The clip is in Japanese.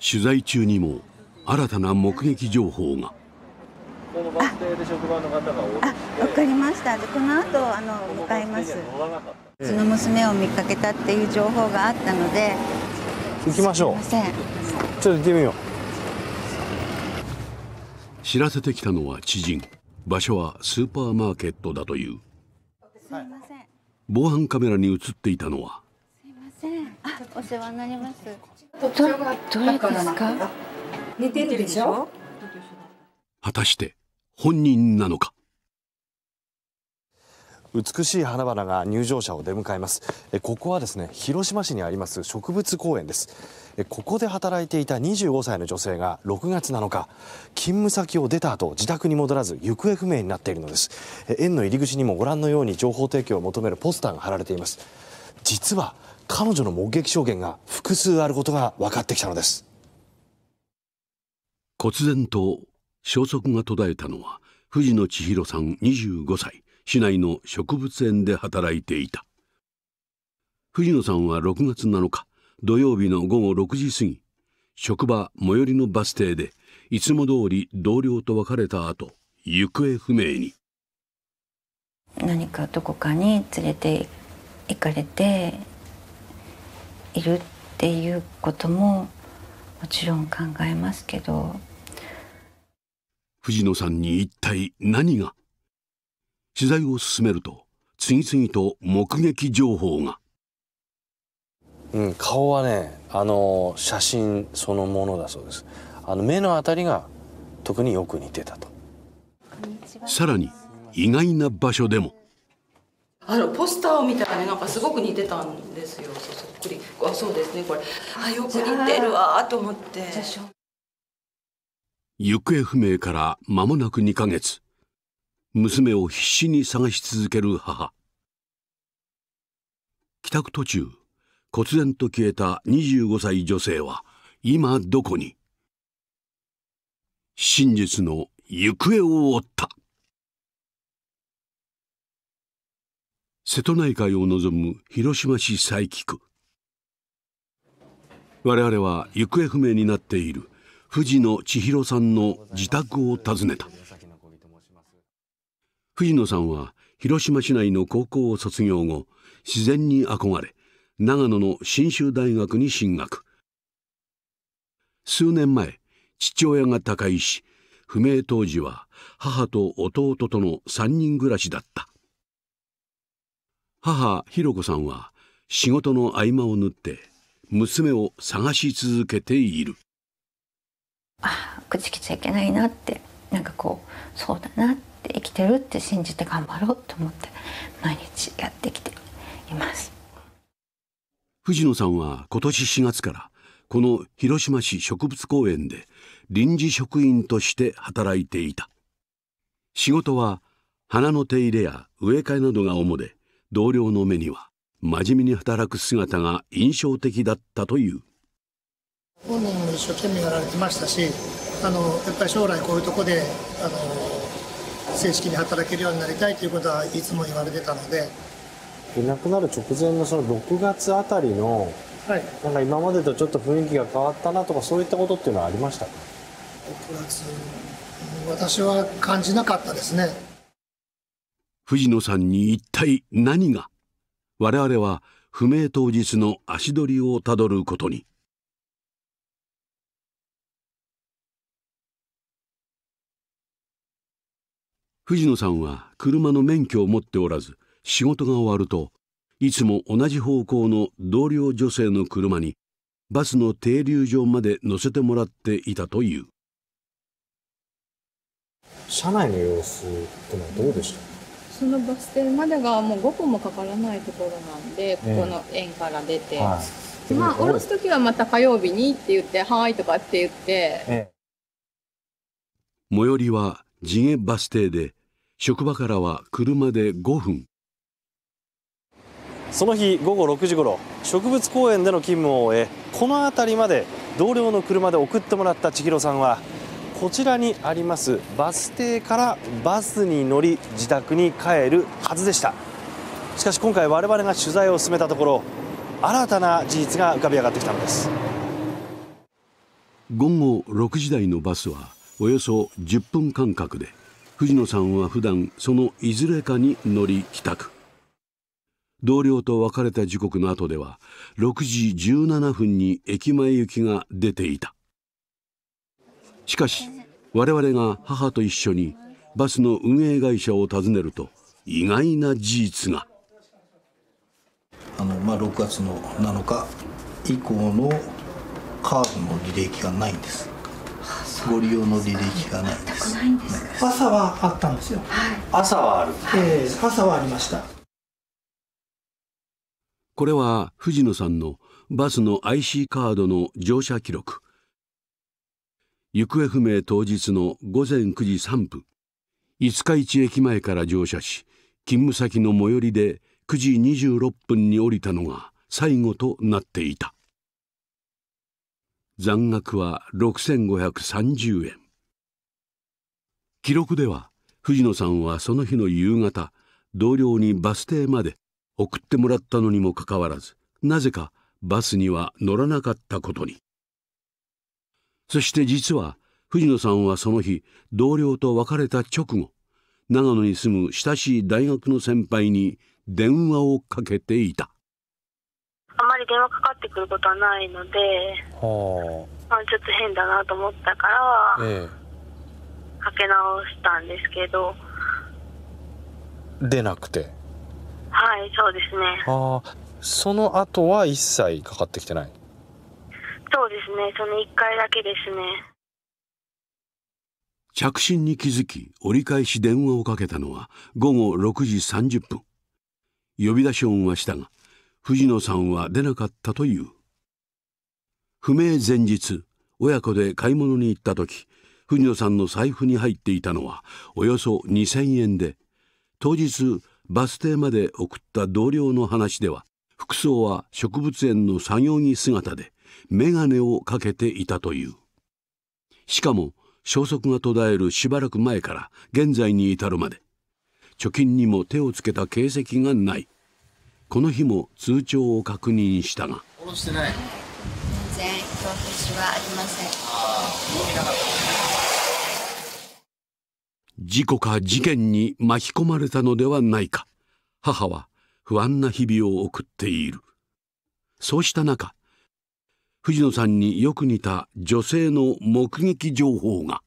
取材中にも新たな目撃情報がこのバで職場の方があ分かりましたこの後あの向かいますその娘を見かけたっていう情報があったので行きましょうちょっと行ってみよう知らせてきたのは知人場所はスーパーマーケットだというすみません防犯カメラに映っていたのはお世話になります。どどれですか？似てるでしょ？果たして本人なのか？美しい花々が入場者を出迎えますここはですね広島市にあります植物公園ですここで働いていた25歳の女性が6月7日勤務先を出た後自宅に戻らず行方不明になっているのです園の入り口にもご覧のように情報提供を求めるポスターが貼られています実は彼女の目撃証言が複数あることが分かってきたのです忽然と消息が途絶えたのは藤野千尋さん25歳市内の植物園で働いていた藤野さんは6月7日土曜日の午後6時過ぎ職場最寄りのバス停でいつも通り同僚と別れた後行方不明に何かどこかに連れて行かれているっていうことももちろん考えますけど藤野さんに一体何が取材を進めると次々と目撃情報が、うん、顔はねあの写真そのものだそうですあの目のあたりが特によく似てたとさらに意外な場所でもあのポスターを見たらねなんかすごく似てたんですよそっくりあそうですねこれあよく似てるわと思って行方不明から間もなく2か月娘を必死に探し続ける母帰宅途中忽然と消えた25歳女性は今どこに真実の行方を追った瀬戸内海を望む広島市佐伯区我々は行方不明になっている藤野千尋さんの自宅を訪ねた藤野さんは広島市内の高校を卒業後自然に憧れ長野の信州大学に進学数年前父親が他界し不明当時は母と弟との3人暮らしだった母ひろ子さんは仕事の合間を縫って娘を探し続けているあ口きちゃいけないなってなんかこうそうだなって生きてるって信じて頑張ろうと思って毎日やってきています藤野さんは今年4月からこの広島市植物公園で臨時職員として働いていた仕事は花の手入れや植え替えなどが主で同僚の目には真面目に働く姿が印象的だったという本人も一生懸命やられてましたしあのやっぱり将来こういうとこであの正式に働けるようになりたいということはいつも言われてたのでいなくなる直前のその6月あたりの、はい、なんか今までとちょっと雰囲気が変わったなとかそういったことっていうのはありましたか6月私は感じなかったですね藤野さんに一体何が我々は不明当日の足取りをたどることに。藤野さんは車の免許を持っておらず仕事が終わるといつも同じ方向の同僚女性の車にバスの停留場まで乗せてもらっていたという車内の様子ってのはどうでしたそのバス停までがもう5分もかからないところなんで、ここの園から出て、はい、まあ、降ろす時はまた火曜日にって言って、はいとかって言って。最寄りは地毛バス停で、職場からは車で5分。その日午後6時ごろ植物公園での勤務を終えこの辺りまで同僚の車で送ってもらった千尋さんはこちらにありますバス停からバスに乗り自宅に帰るはずでしたしかし今回我々が取材を進めたところ新たな事実が浮かび上がってきたのです午後6時台のバスはおよそ10分間隔で藤野さんは普段そのいずれかに乗り帰宅同僚と別れた時刻の後では6時17分に駅前行きが出ていたしかし我々が母と一緒にバスの運営会社を訪ねると意外な事実があの、まあ、6月の7日以降のカーブの履歴がないんですご利用の履歴がないんです朝はあったんですよ、はい、朝はある、えー、朝はありましたこれは藤野さんのバスの IC カードの乗車記録行方不明当日の午前9時3分五日市駅前から乗車し勤務先の最寄りで9時26分に降りたのが最後となっていた残額は6530円記録では藤野さんはその日の夕方同僚にバス停まで送ってもらったのにもかかわらずなぜかバスには乗らなかったことにそして実は藤野さんはその日同僚と別れた直後長野に住む親しい大学の先輩に電話をかけていたあまり電話かかってくることはないので、はあ、まあ、ちょっと変だなと思ったから、ええ、かけ直したんですけど出なくてはいそうですね、はあ、その後は一切かかってきてないですね、その1回だけですね。着信に気づき、折り返し電話をかけたのは午後6時30分。呼び出し音はしたが、藤野さんは出なかったという。不明前日、親子で買い物に行った時、藤野さんの財布に入っていたのはおよそ2000円で、当日バス停まで送った同僚の話では、服装は植物園の作業着姿で、眼鏡をかけていたというしかも消息が途絶えるしばらく前から現在に至るまで貯金にも手をつけた形跡がないこの日も通帳を確認したが下ろしてない事故か事件に巻き込まれたのではないか母は不安な日々を送っているそうした中藤野さんによく似た女性の目撃情報が